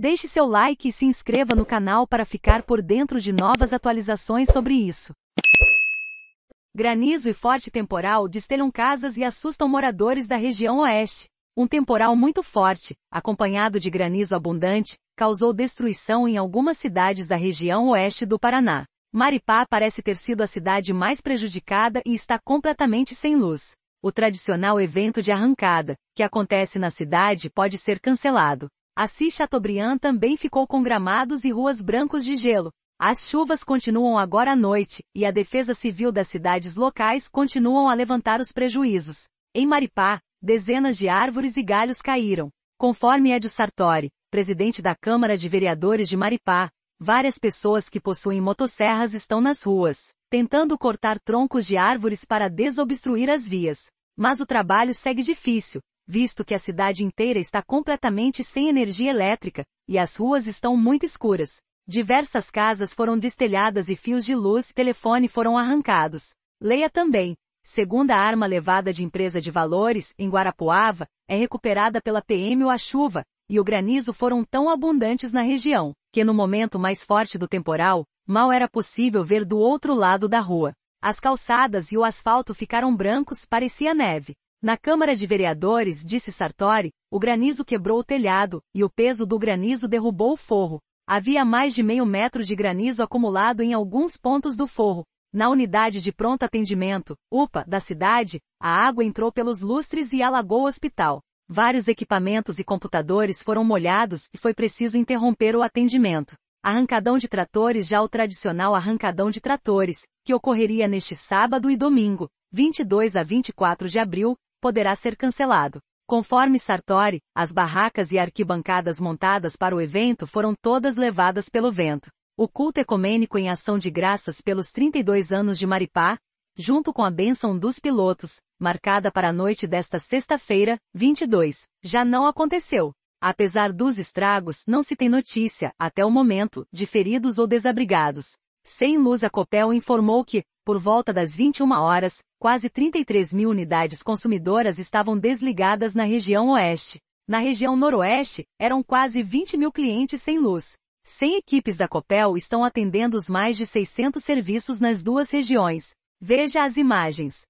Deixe seu like e se inscreva no canal para ficar por dentro de novas atualizações sobre isso. Granizo e forte temporal destelham casas e assustam moradores da região oeste. Um temporal muito forte, acompanhado de granizo abundante, causou destruição em algumas cidades da região oeste do Paraná. Maripá parece ter sido a cidade mais prejudicada e está completamente sem luz. O tradicional evento de arrancada, que acontece na cidade, pode ser cancelado. Assis Chateaubriand também ficou com gramados e ruas brancos de gelo. As chuvas continuam agora à noite, e a defesa civil das cidades locais continuam a levantar os prejuízos. Em Maripá, dezenas de árvores e galhos caíram. Conforme Edio Sartori, presidente da Câmara de Vereadores de Maripá, várias pessoas que possuem motosserras estão nas ruas, tentando cortar troncos de árvores para desobstruir as vias. Mas o trabalho segue difícil, visto que a cidade inteira está completamente sem energia elétrica e as ruas estão muito escuras. Diversas casas foram destelhadas e fios de luz e telefone foram arrancados. Leia também. Segunda arma levada de empresa de valores, em Guarapuava, é recuperada pela PM ou a chuva, e o granizo foram tão abundantes na região, que no momento mais forte do temporal, mal era possível ver do outro lado da rua. As calçadas e o asfalto ficaram brancos, parecia neve. Na Câmara de Vereadores, disse Sartori, o granizo quebrou o telhado, e o peso do granizo derrubou o forro. Havia mais de meio metro de granizo acumulado em alguns pontos do forro. Na unidade de pronto atendimento, UPA, da cidade, a água entrou pelos lustres e alagou o hospital. Vários equipamentos e computadores foram molhados e foi preciso interromper o atendimento. Arrancadão de tratores já o tradicional arrancadão de tratores, que ocorreria neste sábado e domingo, 22 a 24 de abril, poderá ser cancelado. Conforme Sartori, as barracas e arquibancadas montadas para o evento foram todas levadas pelo vento. O culto ecumênico em ação de graças pelos 32 anos de Maripá, junto com a bênção dos pilotos, marcada para a noite desta sexta-feira, 22, já não aconteceu. Apesar dos estragos, não se tem notícia, até o momento, de feridos ou desabrigados. Sem Luz a Copel informou que, por volta das 21 horas, quase 33 mil unidades consumidoras estavam desligadas na região oeste. Na região noroeste, eram quase 20 mil clientes sem luz. 100 equipes da Copel estão atendendo os mais de 600 serviços nas duas regiões. Veja as imagens.